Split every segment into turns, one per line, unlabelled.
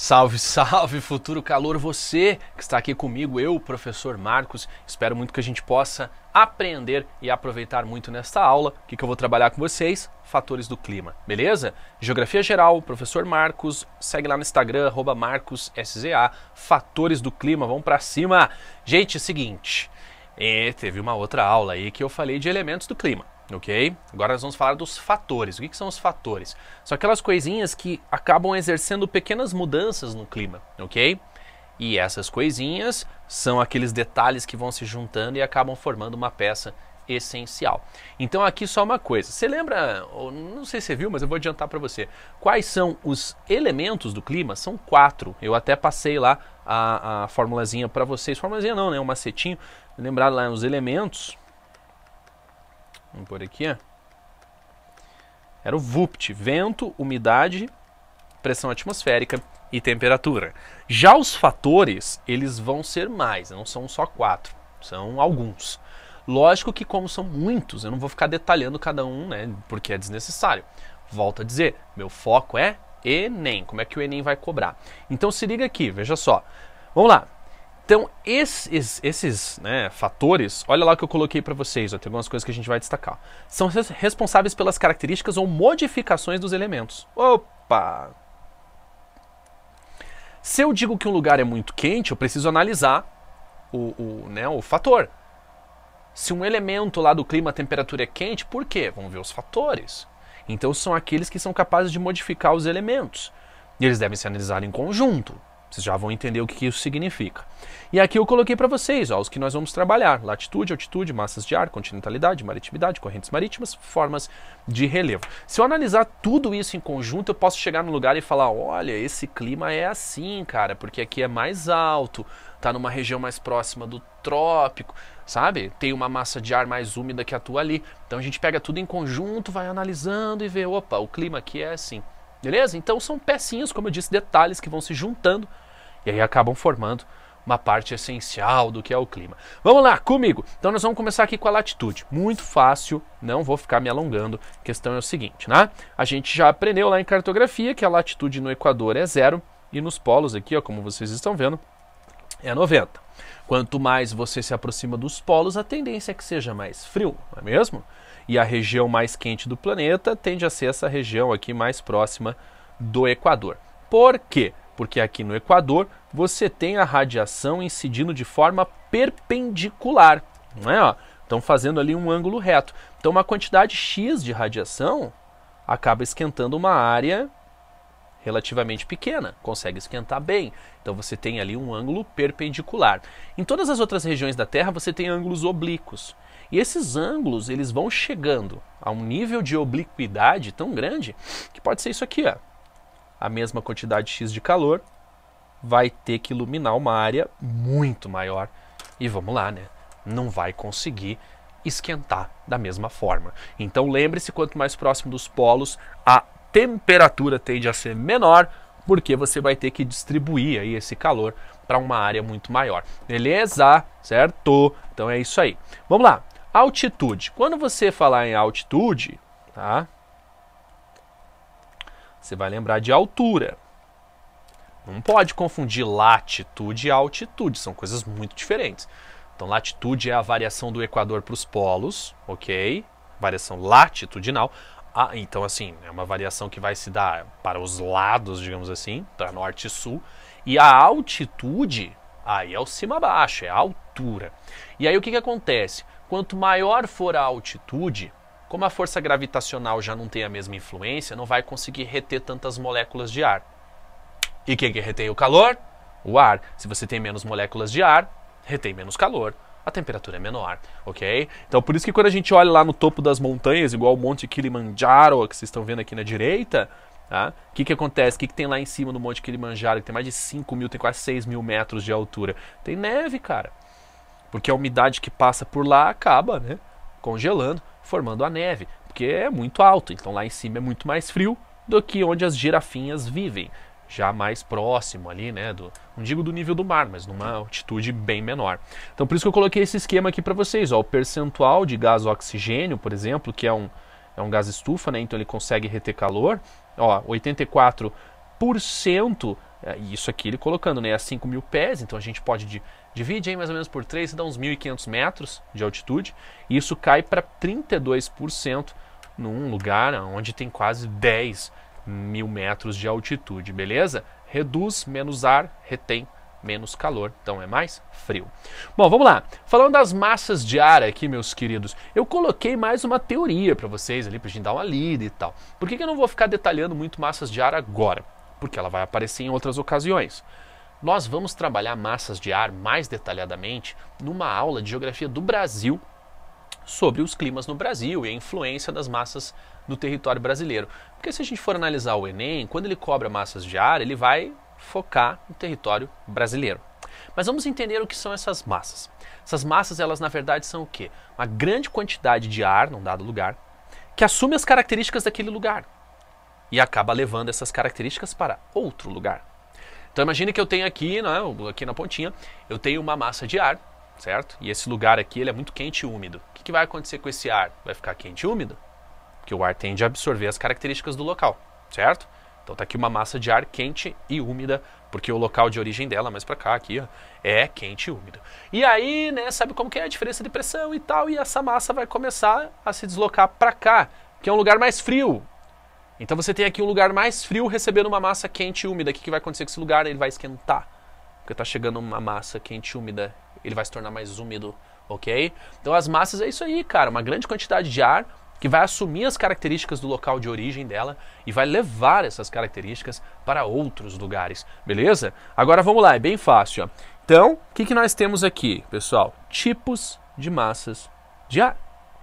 Salve, salve, futuro calor, você que está aqui comigo, eu, professor Marcos. Espero muito que a gente possa aprender e aproveitar muito nesta aula. O que, que eu vou trabalhar com vocês? Fatores do clima, beleza? Geografia geral, professor Marcos. Segue lá no Instagram, MarcosSZA. Fatores do clima, vamos para cima. Gente, é o seguinte, é, teve uma outra aula aí que eu falei de elementos do clima ok? Agora nós vamos falar dos fatores. O que, que, são os fatores? São aquelas coisinhas que acabam exercendo pequenas mudanças no clima, ok? E essas coisinhas são aqueles detalhes que vão se juntando e acabam formando uma peça essencial. Então aqui só uma coisa. Você lembra, não sei se você viu, mas eu vou adiantar para você. Quais são os elementos do clima? São quatro. Eu até passei lá a, a formulazinha para vocês. Formulazinha não, né? Um macetinho. Lembrar lá os elementos Vamos por aqui, ó. Era o VUPT, vento, umidade, pressão atmosférica e temperatura. Já os fatores, eles vão ser mais, não são só quatro, são alguns. Lógico que como são muitos, eu não vou ficar detalhando cada um, né, porque é desnecessário. Volto a dizer, meu foco é ENEM, como é que o ENEM vai cobrar. Então se liga aqui, veja só. Vamos lá. Então, esses, esses né, fatores, olha lá o que eu coloquei para vocês, ó, tem algumas coisas que a gente vai destacar. São responsáveis pelas características ou modificações dos elementos. Opa! Se eu digo que um lugar é muito quente, eu preciso analisar o, o, né, o fator. Se um elemento lá do clima, a temperatura é quente, por quê? Vamos ver os fatores. Então, são aqueles que são capazes de modificar os elementos. E eles devem ser analisados em conjunto. Vocês já vão entender o que isso significa. E aqui eu coloquei para vocês ó, os que nós vamos trabalhar: latitude, altitude, massas de ar, continentalidade, maritimidade, correntes marítimas, formas de relevo. Se eu analisar tudo isso em conjunto, eu posso chegar no lugar e falar: olha, esse clima é assim, cara, porque aqui é mais alto, tá numa região mais próxima do trópico, sabe? Tem uma massa de ar mais úmida que atua ali. Então a gente pega tudo em conjunto, vai analisando e vê: opa, o clima aqui é assim. Beleza? Então são pecinhas, como eu disse, detalhes que vão se juntando e aí acabam formando uma parte essencial do que é o clima. Vamos lá, comigo. Então nós vamos começar aqui com a latitude. Muito fácil, não vou ficar me alongando. A questão é o seguinte, né? A gente já aprendeu lá em cartografia que a latitude no Equador é zero e nos polos aqui, ó, como vocês estão vendo, é 90. Quanto mais você se aproxima dos polos, a tendência é que seja mais frio, não é mesmo? E a região mais quente do planeta tende a ser essa região aqui mais próxima do Equador. Por quê? Porque aqui no Equador você tem a radiação incidindo de forma perpendicular, não é? Estão fazendo ali um ângulo reto. Então, uma quantidade X de radiação acaba esquentando uma área relativamente pequena, consegue esquentar bem. Então você tem ali um ângulo perpendicular. Em todas as outras regiões da Terra você tem ângulos oblíquos. E esses ângulos eles vão chegando a um nível de obliquidade tão grande que pode ser isso aqui, ó. A mesma quantidade x de calor vai ter que iluminar uma área muito maior. E vamos lá, né? Não vai conseguir esquentar da mesma forma. Então lembre-se, quanto mais próximo dos polos, a temperatura tende a ser menor, porque você vai ter que distribuir aí esse calor para uma área muito maior. Beleza? Certo? Então é isso aí. Vamos lá. Altitude. Quando você falar em altitude, tá? Você vai lembrar de altura. Não pode confundir latitude e altitude, são coisas muito diferentes. Então, latitude é a variação do Equador para os polos, ok? Variação latitudinal. Ah, então, assim, é uma variação que vai se dar para os lados, digamos assim, para norte e sul. E a altitude, aí é o cima-baixo, é a altura. E aí o que, que acontece? Quanto maior for a altitude, como a força gravitacional já não tem a mesma influência, não vai conseguir reter tantas moléculas de ar. E quem que retém o calor? O ar. Se você tem menos moléculas de ar, retém menos calor. A temperatura é menor, ok? Então por isso que quando a gente olha lá no topo das montanhas, igual o Monte Kilimanjaro que vocês estão vendo aqui na direita, tá? o tá? que, que acontece? O que, que tem lá em cima do Monte Kilimanjaro, que tem mais de 5 mil, tem quase 6 mil metros de altura? Tem neve, cara porque a umidade que passa por lá acaba né, congelando, formando a neve, porque é muito alto, então lá em cima é muito mais frio do que onde as girafinhas vivem, já mais próximo ali, né, do, não digo do nível do mar, mas numa altitude bem menor. Então por isso que eu coloquei esse esquema aqui para vocês, ó, o percentual de gás oxigênio, por exemplo, que é um, é um gás estufa, né, então ele consegue reter calor, ó, 84% e é, isso aqui ele colocando, né, a é 5 mil pés, então a gente pode de Divide aí mais ou menos por 3, dá uns 1.500 metros de altitude. E isso cai para 32% num lugar onde tem quase 10 mil metros de altitude, beleza? Reduz menos ar, retém menos calor, então é mais frio. Bom, vamos lá. Falando das massas de ar aqui, meus queridos, eu coloquei mais uma teoria para vocês ali, para gente dar uma lida e tal. Por que, que eu não vou ficar detalhando muito massas de ar agora? Porque ela vai aparecer em outras ocasiões. Nós vamos trabalhar massas de ar mais detalhadamente numa aula de geografia do Brasil sobre os climas no Brasil e a influência das massas no território brasileiro. Porque se a gente for analisar o Enem, quando ele cobra massas de ar, ele vai focar no território brasileiro. Mas vamos entender o que são essas massas. Essas massas, elas na verdade são o quê? Uma grande quantidade de ar num dado lugar que assume as características daquele lugar e acaba levando essas características para outro lugar. Então imagine que eu tenho aqui, né, aqui na pontinha, eu tenho uma massa de ar, certo? E esse lugar aqui ele é muito quente e úmido. O que, que vai acontecer com esse ar? Vai ficar quente e úmido? Porque o ar tende a absorver as características do local, certo? Então tá aqui uma massa de ar quente e úmida, porque o local de origem dela, mais para cá aqui, ó, é quente e úmido. E aí, né, sabe como que é a diferença de pressão e tal, e essa massa vai começar a se deslocar para cá, que é um lugar mais frio, então você tem aqui um lugar mais frio recebendo uma massa quente e úmida. O que, que vai acontecer com esse lugar? Ele vai esquentar. Porque está chegando uma massa quente e úmida. Ele vai se tornar mais úmido, ok? Então as massas é isso aí, cara. Uma grande quantidade de ar que vai assumir as características do local de origem dela e vai levar essas características para outros lugares, beleza? Agora vamos lá, é bem fácil. Ó. Então, o que, que nós temos aqui, pessoal? Tipos de massas de ar.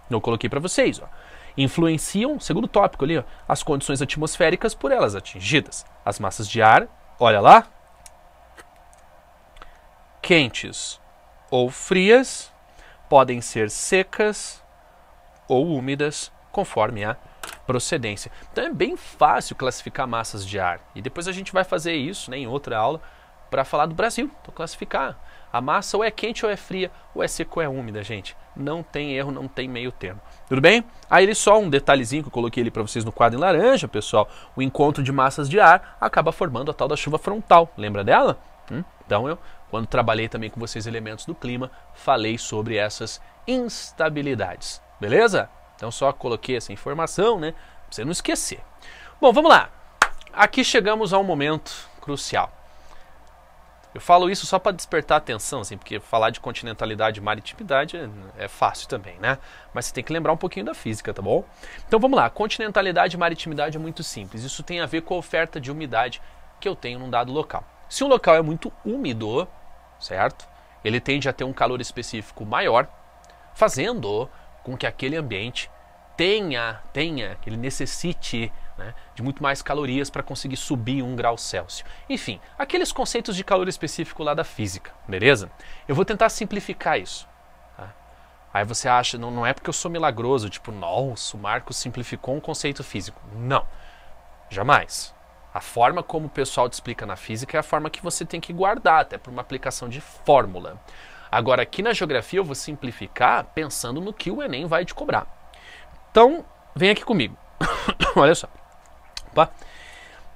Eu coloquei para vocês. Ó influenciam, segundo tópico ali, ó, as condições atmosféricas por elas atingidas. As massas de ar, olha lá, quentes ou frias, podem ser secas ou úmidas, conforme a procedência. Então é bem fácil classificar massas de ar. E depois a gente vai fazer isso né, em outra aula para falar do Brasil, então classificar a massa ou é quente ou é fria, ou é seca ou é úmida, gente. Não tem erro, não tem meio termo. Tudo bem? Aí ele só um detalhezinho que eu coloquei ele para vocês no quadro em laranja, pessoal. O encontro de massas de ar acaba formando a tal da chuva frontal. Lembra dela? Hum? Então eu, quando trabalhei também com vocês elementos do clima, falei sobre essas instabilidades. Beleza? Então só coloquei essa informação, né? Pra você não esquecer. Bom, vamos lá. Aqui chegamos a um momento crucial. Eu falo isso só para despertar atenção, assim, porque falar de continentalidade e maritimidade é, é fácil também, né? Mas você tem que lembrar um pouquinho da física, tá bom? Então vamos lá. Continentalidade e maritimidade é muito simples. Isso tem a ver com a oferta de umidade que eu tenho num dado local. Se um local é muito úmido, certo? Ele tende a ter um calor específico maior, fazendo com que aquele ambiente tenha, tenha, que ele necessite né, de muito mais calorias para conseguir subir um grau Celsius. Enfim, aqueles conceitos de calor específico lá da física, beleza? Eu vou tentar simplificar isso. Tá? Aí você acha, não, não é porque eu sou milagroso, tipo, nossa, o Marcos simplificou um conceito físico. Não, jamais. A forma como o pessoal te explica na física é a forma que você tem que guardar, até para uma aplicação de fórmula. Agora, aqui na geografia, eu vou simplificar pensando no que o Enem vai te cobrar. Então, vem aqui comigo. Olha só.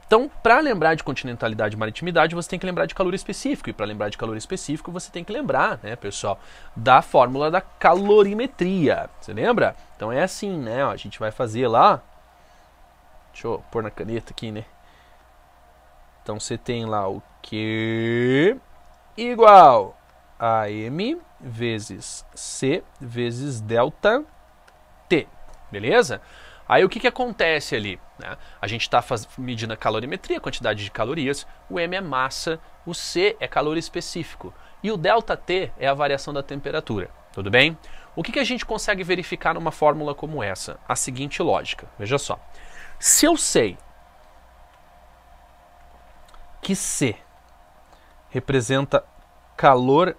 Então, para lembrar de continentalidade e maritimidade, você tem que lembrar de calor específico. E para lembrar de calor específico, você tem que lembrar, né, pessoal, da fórmula da calorimetria. Você lembra? Então é assim, né? Ó, a gente vai fazer lá. Deixa eu pôr na caneta aqui, né? Então você tem lá o Q igual a M vezes C vezes delta T. Beleza? Aí o que, que acontece ali? Né? A gente está medindo a calorimetria, quantidade de calorias, o M é massa, o C é calor específico e o delta T é a variação da temperatura. Tudo bem? O que, que a gente consegue verificar numa fórmula como essa? A seguinte lógica, veja só. Se eu sei que C representa calor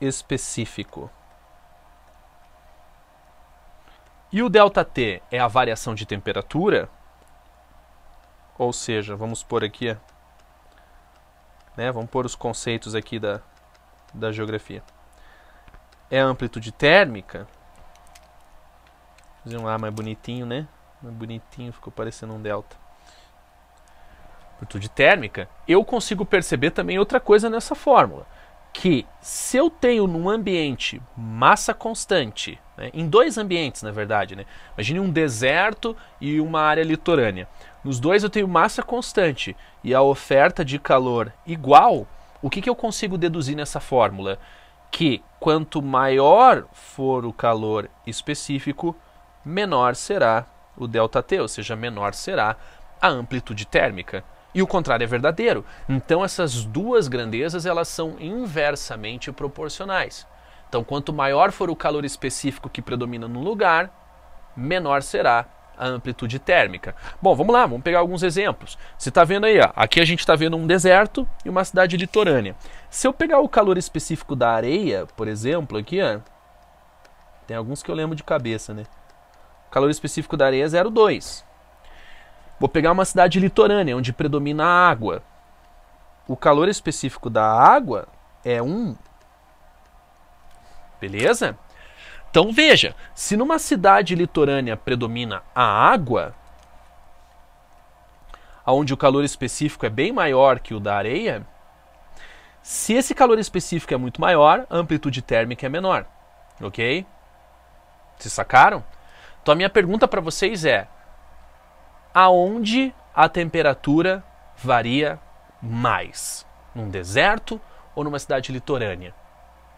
específico E o ΔT é a variação de temperatura, ou seja, vamos pôr aqui, né, vamos pôr os conceitos aqui da, da geografia. É a amplitude térmica, fazer um A mais bonitinho, né, mais bonitinho, ficou parecendo um delta. Amplitude térmica, eu consigo perceber também outra coisa nessa fórmula que se eu tenho num ambiente massa constante, né, em dois ambientes na verdade, né, imagine um deserto e uma área litorânea. Nos dois eu tenho massa constante e a oferta de calor igual, o que, que eu consigo deduzir nessa fórmula? Que quanto maior for o calor específico, menor será o ΔT, ou seja, menor será a amplitude térmica. E o contrário é verdadeiro. Então essas duas grandezas elas são inversamente proporcionais. Então quanto maior for o calor específico que predomina no lugar, menor será a amplitude térmica. Bom, vamos lá, vamos pegar alguns exemplos. Você está vendo aí, ó, aqui a gente está vendo um deserto e uma cidade litorânea. Se eu pegar o calor específico da areia, por exemplo, aqui, ó, tem alguns que eu lembro de cabeça, né? O calor específico da areia é 0,2. Vou pegar uma cidade litorânea, onde predomina a água. O calor específico da água é 1. Um. Beleza? Então veja, se numa cidade litorânea predomina a água, onde o calor específico é bem maior que o da areia, se esse calor específico é muito maior, a amplitude térmica é menor. Ok? Vocês sacaram? Então a minha pergunta para vocês é: aonde a temperatura varia mais, num deserto ou numa cidade litorânea,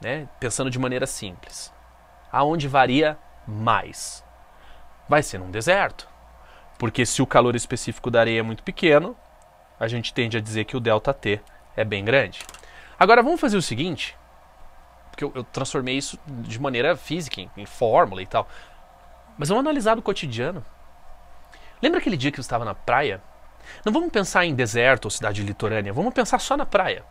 né? Pensando de maneira simples, aonde varia mais? Vai ser num deserto, porque se o calor específico da areia é muito pequeno, a gente tende a dizer que o delta T é bem grande. Agora vamos fazer o seguinte, porque eu, eu transformei isso de maneira física, em, em fórmula e tal. Mas vamos analisar o cotidiano. Lembra aquele dia que eu estava na praia? Não vamos pensar em deserto ou cidade litorânea, vamos pensar só na praia.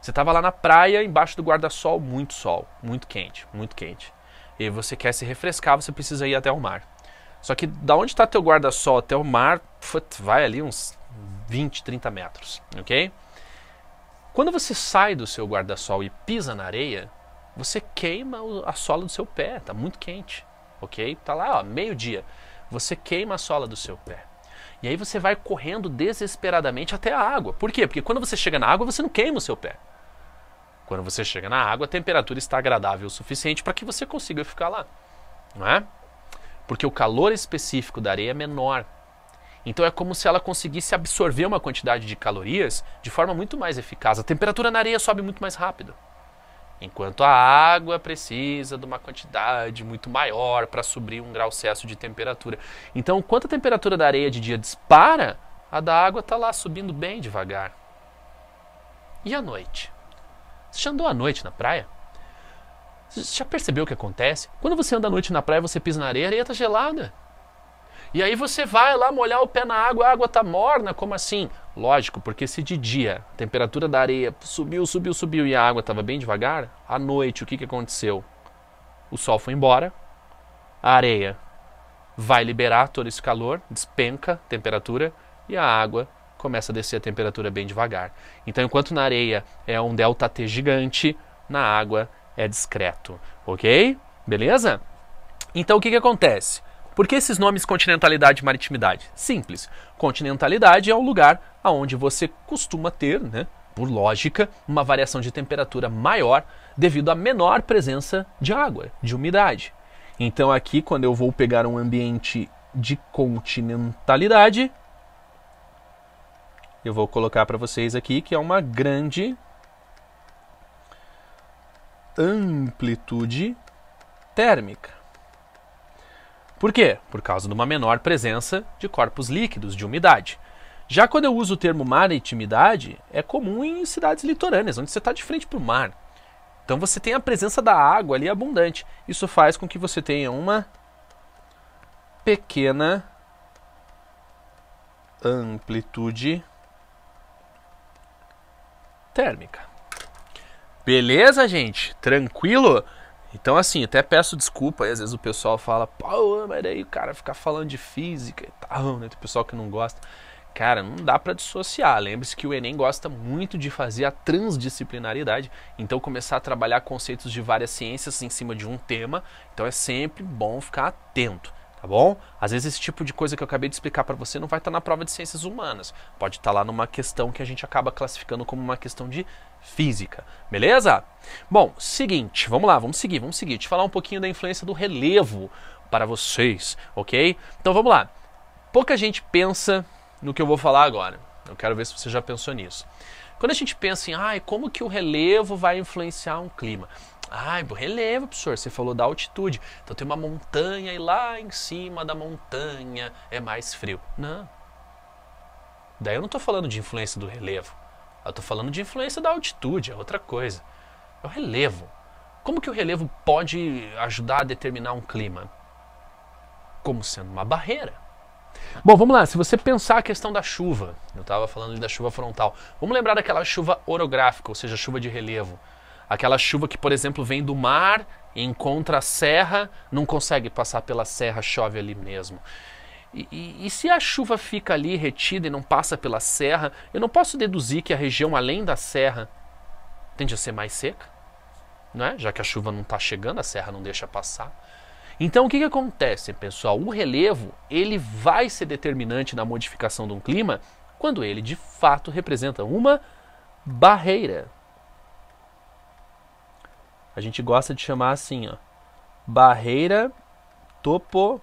Você estava lá na praia, embaixo do guarda-sol, muito sol, muito quente, muito quente. E você quer se refrescar, você precisa ir até o mar. Só que da onde está teu guarda-sol até o mar, vai ali uns 20, 30 metros, ok? Quando você sai do seu guarda-sol e pisa na areia, você queima a sola do seu pé, tá muito quente, ok? Tá lá, ó, meio-dia você queima a sola do seu pé. E aí você vai correndo desesperadamente até a água. Por quê? Porque quando você chega na água, você não queima o seu pé. Quando você chega na água, a temperatura está agradável o suficiente para que você consiga ficar lá, não é? Porque o calor específico da areia é menor. Então é como se ela conseguisse absorver uma quantidade de calorias de forma muito mais eficaz. A temperatura na areia sobe muito mais rápido enquanto a água precisa de uma quantidade muito maior para subir um grau Celsius de temperatura. Então, quanto a temperatura da areia de dia dispara, a da água está lá subindo bem devagar. E à noite? Você já andou à noite na praia? Você já percebeu o que acontece? Quando você anda à noite na praia, você pisa na areia, a areia está gelada. E aí você vai lá molhar o pé na água, a água está morna, como assim? Lógico, porque se de dia a temperatura da areia subiu, subiu, subiu e a água estava bem devagar, à noite o que, que aconteceu? O sol foi embora, a areia vai liberar todo esse calor, despenca a temperatura e a água começa a descer a temperatura bem devagar. Então, enquanto na areia é um delta T gigante, na água é discreto, ok? Beleza? Então, o que, que acontece? Por que esses nomes continentalidade e maritimidade? Simples. Continentalidade é o lugar aonde você costuma ter, né, por lógica, uma variação de temperatura maior devido à menor presença de água, de umidade. Então aqui, quando eu vou pegar um ambiente de continentalidade, eu vou colocar para vocês aqui que é uma grande amplitude térmica. Por quê? Por causa de uma menor presença de corpos líquidos, de umidade. Já quando eu uso o termo maritimidade, é comum em cidades litorâneas, onde você está de frente para o mar. Então você tem a presença da água ali abundante. Isso faz com que você tenha uma pequena amplitude térmica. Beleza, gente? Tranquilo? Então, assim, até peço desculpa. Aí, às vezes o pessoal fala, pô, mas daí o cara ficar falando de física e tal, né? Tem pessoal que não gosta. Cara, não dá para dissociar. Lembre-se que o Enem gosta muito de fazer a transdisciplinaridade, então começar a trabalhar conceitos de várias ciências em cima de um tema. Então é sempre bom ficar atento tá bom? Às vezes esse tipo de coisa que eu acabei de explicar para você não vai estar tá na prova de ciências humanas. Pode estar tá lá numa questão que a gente acaba classificando como uma questão de física, beleza? Bom, seguinte, vamos lá, vamos seguir, vamos seguir. Te falar um pouquinho da influência do relevo para vocês, ok? Então vamos lá. Pouca gente pensa no que eu vou falar agora. Eu quero ver se você já pensou nisso. Quando a gente pensa em, ah, como que o relevo vai influenciar um clima? Ai, relevo, professor, você falou da altitude. Então tem uma montanha e lá em cima da montanha é mais frio. Não. Daí eu não estou falando de influência do relevo. Eu estou falando de influência da altitude, é outra coisa. É o relevo. Como que o relevo pode ajudar a determinar um clima? Como sendo uma barreira. Bom, vamos lá. Se você pensar a questão da chuva, eu estava falando ali da chuva frontal. Vamos lembrar daquela chuva orográfica, ou seja, chuva de relevo. Aquela chuva que, por exemplo, vem do mar, encontra a serra, não consegue passar pela serra, chove ali mesmo. E, e, e, se a chuva fica ali retida e não passa pela serra, eu não posso deduzir que a região além da serra tende a ser mais seca, é já que a chuva não está chegando, a serra não deixa passar. Então o que, que acontece, pessoal? O relevo ele vai ser determinante na modificação de um clima quando ele de fato representa uma barreira. A gente gosta de chamar assim, ó, barreira topográfica.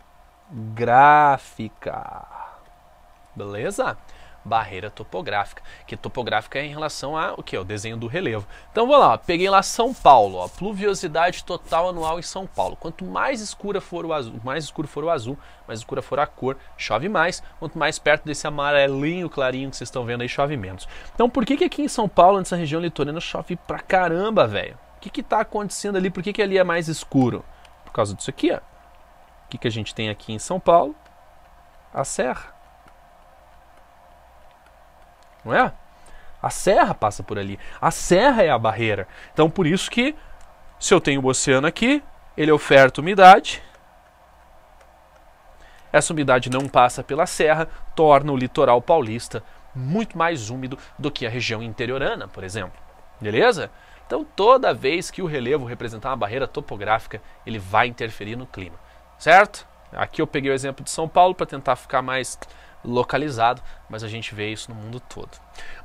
Beleza? Barreira topográfica, que topográfica é em relação a o que? O desenho do relevo. Então vou lá, ó, peguei lá São Paulo, ó, pluviosidade total anual em São Paulo. Quanto mais escura for o azul, mais escuro for o azul, mais escura for a cor, chove mais. Quanto mais perto desse amarelinho clarinho que vocês estão vendo aí, chove menos. Então por que que aqui em São Paulo, nessa região litorânea, chove pra caramba, velho? que que está acontecendo ali? Por que, que ali é mais escuro? Por causa disso aqui, ó. O que, que a gente tem aqui em São Paulo? A serra. Não é? A serra passa por ali. A serra é a barreira. Então, por isso que se eu tenho o oceano aqui, ele oferta umidade. Essa umidade não passa pela serra, torna o litoral paulista muito mais úmido do que a região interiorana, por exemplo. Beleza? Então, toda vez que o relevo representar uma barreira topográfica, ele vai interferir no clima, certo? Aqui eu peguei o exemplo de São Paulo para tentar ficar mais localizado, mas a gente vê isso no mundo todo.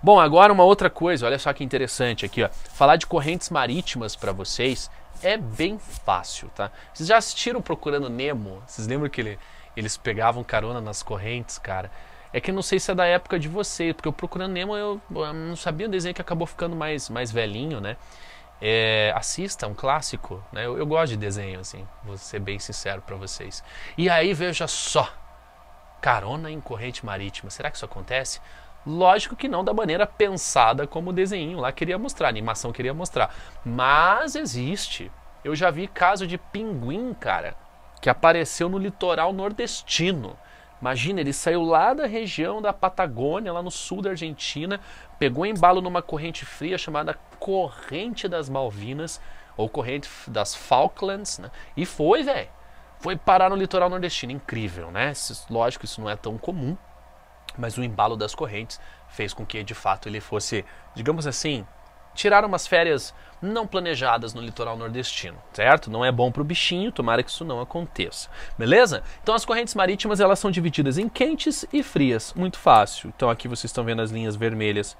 Bom, agora uma outra coisa, olha só que interessante aqui, ó. Falar de correntes marítimas para vocês é bem fácil, tá? Vocês já assistiram Procurando Nemo? Vocês lembram que ele, eles pegavam carona nas correntes, cara? É que não sei se é da época de você, porque eu procurando Nemo eu, eu não sabia o desenho que acabou ficando mais, mais velhinho, né? É, assista um clássico, né? Eu, eu, gosto de desenho, assim, vou ser bem sincero para vocês. E aí veja só, carona em corrente marítima. Será que isso acontece? Lógico que não da maneira pensada como o desenho lá queria mostrar, a animação queria mostrar, mas existe. Eu já vi caso de pinguim, cara, que apareceu no litoral nordestino. Imagina, ele saiu lá da região da Patagônia, lá no sul da Argentina, pegou embalo numa corrente fria chamada Corrente das Malvinas, ou Corrente das Falklands, né? E foi, velho. Foi parar no litoral nordestino. Incrível, né? Lógico, isso não é tão comum, mas o embalo das correntes fez com que, de fato, ele fosse, digamos assim, tirar umas férias não planejadas no litoral nordestino, certo? Não é bom para o bichinho, tomara que isso não aconteça, beleza? Então as correntes marítimas elas são divididas em quentes e frias, muito fácil. Então aqui vocês estão vendo as linhas vermelhas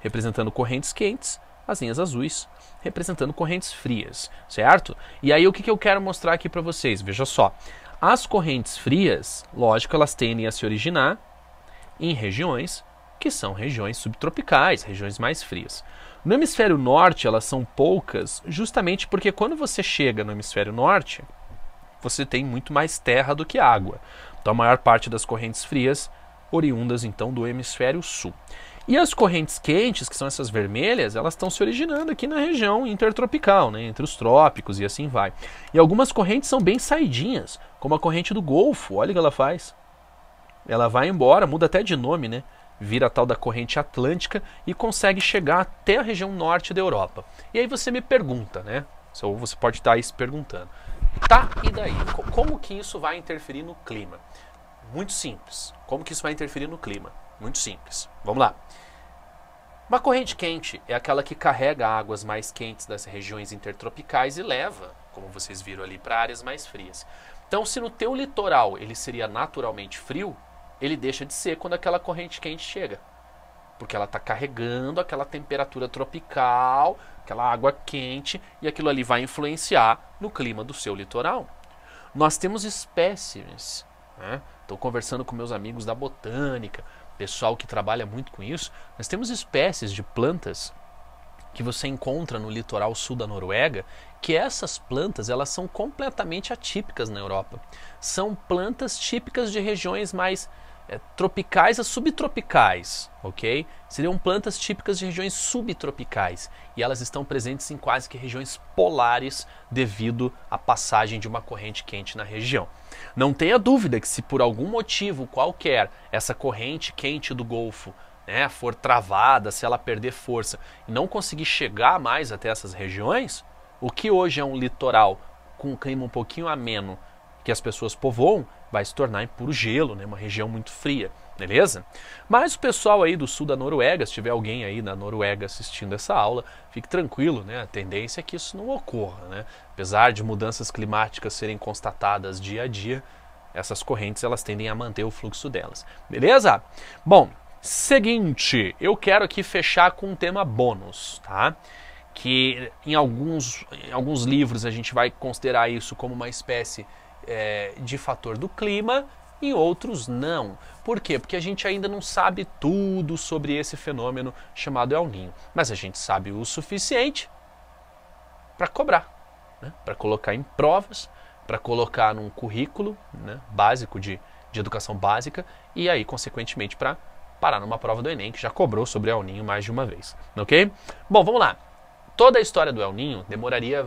representando correntes quentes, as linhas azuis representando correntes frias, certo? E aí o que, que eu quero mostrar aqui para vocês? Veja só, as correntes frias, lógico, elas tendem a se originar em regiões que são regiões subtropicais, regiões mais frias. No hemisfério norte, elas são poucas, justamente porque quando você chega no hemisfério norte, você tem muito mais terra do que água. Então a maior parte das correntes frias oriundas então do hemisfério sul. E as correntes quentes, que são essas vermelhas, elas estão se originando aqui na região intertropical, né, entre os trópicos e assim vai. E algumas correntes são bem saidinhas, como a corrente do Golfo, olha o que ela faz. Ela vai embora, muda até de nome, né? vira a tal da corrente atlântica e consegue chegar até a região norte da Europa. E aí você me pergunta, né? Ou você pode estar aí se perguntando. Tá, e daí? Como que isso vai interferir no clima? Muito simples. Como que isso vai interferir no clima? Muito simples. Vamos lá. Uma corrente quente é aquela que carrega águas mais quentes das regiões intertropicais e leva, como vocês viram ali, para áreas mais frias. Então, se no teu litoral ele seria naturalmente frio, ele deixa de ser quando aquela corrente quente chega. Porque ela está carregando aquela temperatura tropical, aquela água quente, e aquilo ali vai influenciar no clima do seu litoral. Nós temos espécimes. Estou né? conversando com meus amigos da botânica, pessoal que trabalha muito com isso. Nós temos espécies de plantas que você encontra no litoral sul da Noruega, que essas plantas elas são completamente atípicas na Europa. São plantas típicas de regiões mais é, tropicais a subtropicais, ok? Seriam plantas típicas de regiões subtropicais e elas estão presentes em quase que regiões polares devido à passagem de uma corrente quente na região. Não tenha dúvida que se por algum motivo qualquer essa corrente quente do Golfo né, for travada, se ela perder força e não conseguir chegar mais até essas regiões, o que hoje é um litoral com um clima um pouquinho ameno que as pessoas povoam, vai se tornar em puro gelo, né? uma região muito fria, beleza? Mas o pessoal aí do sul da Noruega, se tiver alguém aí na Noruega assistindo essa aula, fique tranquilo, né? a tendência é que isso não ocorra. Né? Apesar de mudanças climáticas serem constatadas dia a dia, essas correntes elas tendem a manter o fluxo delas, beleza? Bom, seguinte, eu quero aqui fechar com um tema bônus, tá? que em alguns, em alguns livros a gente vai considerar isso como uma espécie é, de fator do clima, e outros não. Por quê? Porque a gente ainda não sabe tudo sobre esse fenômeno chamado El Ninho, mas a gente sabe o suficiente para cobrar, né? para colocar em provas, para colocar num currículo né? básico de, de educação básica e aí, consequentemente, para parar numa prova do Enem, que já cobrou sobre El Ninho mais de uma vez, ok? Bom, vamos lá. Toda a história do El Ninho demoraria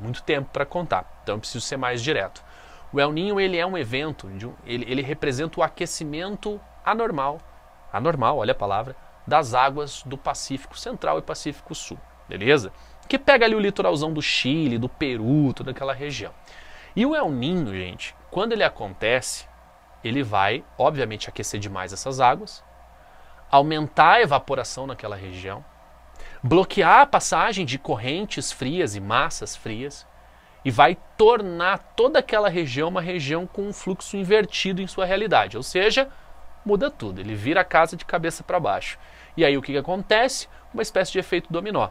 muito tempo para contar, então eu preciso ser mais direto. O El Ninho ele é um evento, ele, ele representa o aquecimento anormal, anormal, olha a palavra, das águas do Pacífico Central e Pacífico Sul, beleza? Que pega ali o litoralzão do Chile, do Peru, toda aquela região. E o El Ninho, gente, quando ele acontece, ele vai, obviamente, aquecer demais essas águas, aumentar a evaporação naquela região, bloquear a passagem de correntes frias e massas frias, e vai tornar toda aquela região uma região com um fluxo invertido em sua realidade, ou seja, muda tudo, ele vira a casa de cabeça para baixo. E aí o que, que acontece? Uma espécie de efeito dominó. A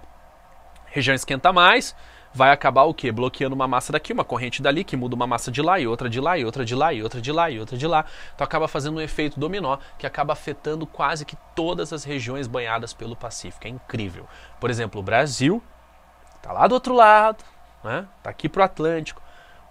região esquenta mais, vai acabar o que? Bloqueando uma massa daqui, uma corrente dali, que muda uma massa de lá e outra de lá e outra de lá e outra de lá e outra de lá. Então acaba fazendo um efeito dominó que acaba afetando quase que todas as regiões banhadas pelo Pacífico. É incrível. Por exemplo, o Brasil está lá do outro lado, né? Tá aqui para o Atlântico.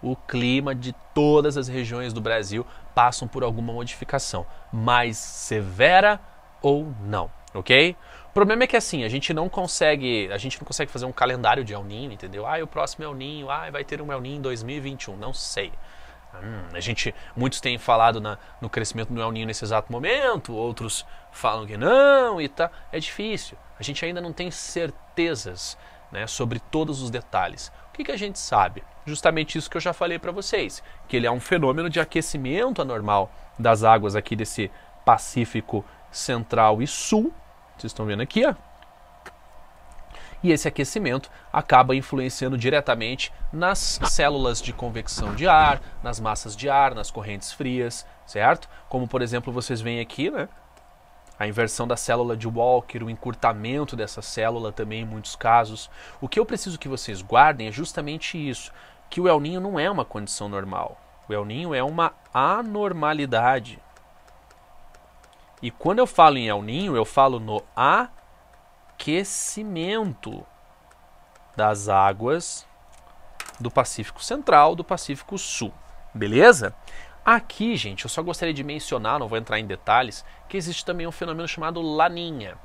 O clima de todas as regiões do Brasil passam por alguma modificação, mais severa ou não, ok? O problema é que assim a gente não consegue, a gente não consegue fazer um calendário de El Ninho, entendeu? Ah, o próximo El Ninho, ah, vai ter um El Ninho em 2021, não sei. Hum, a gente, muitos têm falado na, no crescimento do El Ninho nesse exato momento, outros falam que não e tá. É difícil. A gente ainda não tem certezas né, sobre todos os detalhes. O que, que a gente sabe? Justamente isso que eu já falei para vocês, que ele é um fenômeno de aquecimento anormal das águas aqui desse Pacífico Central e Sul. Vocês estão vendo aqui, ó. E esse aquecimento acaba influenciando diretamente nas células de convecção de ar, nas massas de ar, nas correntes frias, certo? Como por exemplo, vocês veem aqui, né? a inversão da célula de Walker, o encurtamento dessa célula também em muitos casos. O que eu preciso que vocês guardem é justamente isso, que o El Ninho não é uma condição normal. O El Ninho é uma anormalidade. E quando eu falo em El Ninho, eu falo no aquecimento das águas do Pacífico Central, do Pacífico Sul. Beleza? Aqui, gente, eu só gostaria de mencionar, não vou entrar em detalhes, que existe também um fenômeno chamado laninha,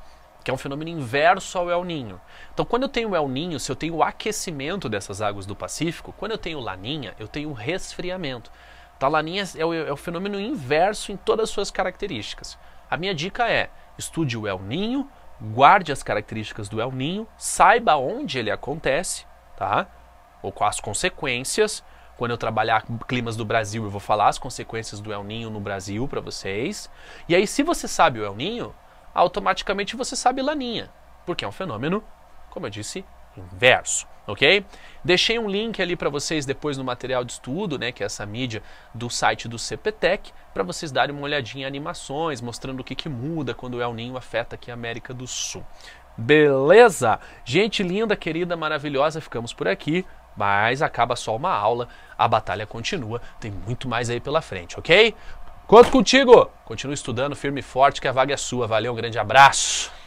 que é um fenômeno inverso ao El Ninho. Então, quando eu tenho El Ninho, se eu tenho o aquecimento dessas águas do Pacífico, quando eu tenho laninha, eu tenho o resfriamento. Então, a laninha é o, é o fenômeno inverso em todas as suas características. A minha dica é: estude o El Ninho, guarde as características do El Ninho, saiba onde ele acontece, tá? Ou quais as consequências quando eu trabalhar com climas do Brasil, eu vou falar as consequências do El Ninho no Brasil para vocês. E aí, se você sabe o El Ninho, automaticamente você sabe Laninha, porque é um fenômeno, como eu disse, inverso, ok? Deixei um link ali para vocês depois no material de estudo, né, que é essa mídia do site do CPTEC, para vocês darem uma olhadinha em animações, mostrando o que, que muda quando o El Ninho afeta aqui a América do Sul. Beleza? Gente linda, querida, maravilhosa, ficamos por aqui. Mas acaba só uma aula, a batalha continua, tem muito mais aí pela frente, ok? Conto contigo! Continua estudando firme e forte que a vaga é sua. Valeu, um grande abraço!